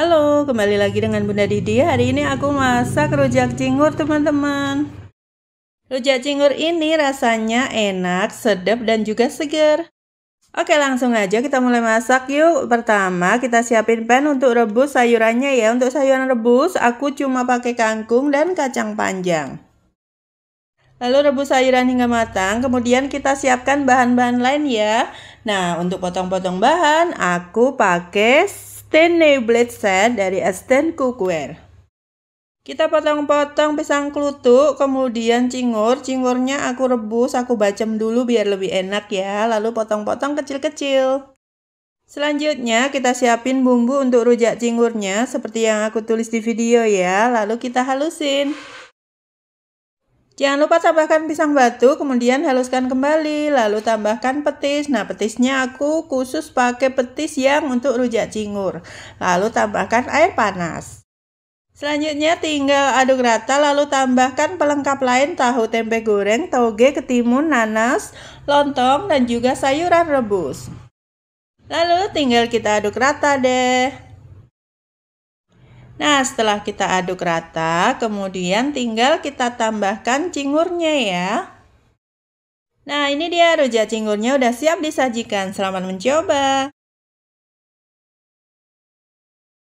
Halo, kembali lagi dengan Bunda Didi. Hari ini aku masak rujak cingur, teman-teman. Rujak cingur ini rasanya enak, sedap, dan juga segar. Oke, langsung aja kita mulai masak yuk. Pertama, kita siapin pan untuk rebus sayurannya ya. Untuk sayuran rebus, aku cuma pakai kangkung dan kacang panjang. Lalu rebus sayuran hingga matang, kemudian kita siapkan bahan-bahan lain ya. Nah, untuk potong-potong bahan, aku pakai Stanley set dari Aston Cookware. Kita potong-potong pisang klutuk, kemudian cingur. Cingurnya aku rebus, aku bacem dulu biar lebih enak ya. Lalu potong-potong kecil-kecil. Selanjutnya kita siapin bumbu untuk rujak cingurnya seperti yang aku tulis di video ya. Lalu kita halusin. Jangan lupa tambahkan pisang batu, kemudian haluskan kembali, lalu tambahkan petis. Nah, petisnya aku khusus pakai petis yang untuk rujak cingur. Lalu tambahkan air panas. Selanjutnya tinggal aduk rata lalu tambahkan pelengkap lain tahu tempe goreng, toge, ketimun, nanas, lontong, dan juga sayuran rebus. Lalu tinggal kita aduk rata deh. Nah, setelah kita aduk rata, kemudian tinggal kita tambahkan cingurnya ya. Nah, ini dia rujak cingurnya udah siap disajikan. Selamat mencoba.